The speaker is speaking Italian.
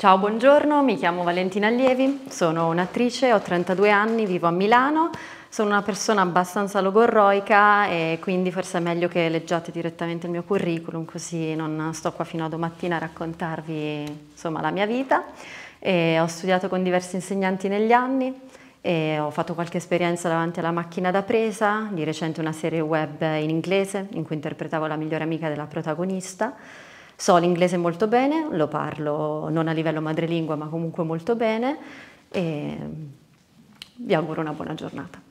Ciao, buongiorno, mi chiamo Valentina Allievi, sono un'attrice, ho 32 anni, vivo a Milano, sono una persona abbastanza logorroica e quindi forse è meglio che leggiate direttamente il mio curriculum così non sto qua fino a domattina a raccontarvi insomma, la mia vita. E ho studiato con diversi insegnanti negli anni, e ho fatto qualche esperienza davanti alla macchina da presa, di recente una serie web in inglese in cui interpretavo la migliore amica della protagonista So l'inglese molto bene, lo parlo non a livello madrelingua ma comunque molto bene e vi auguro una buona giornata.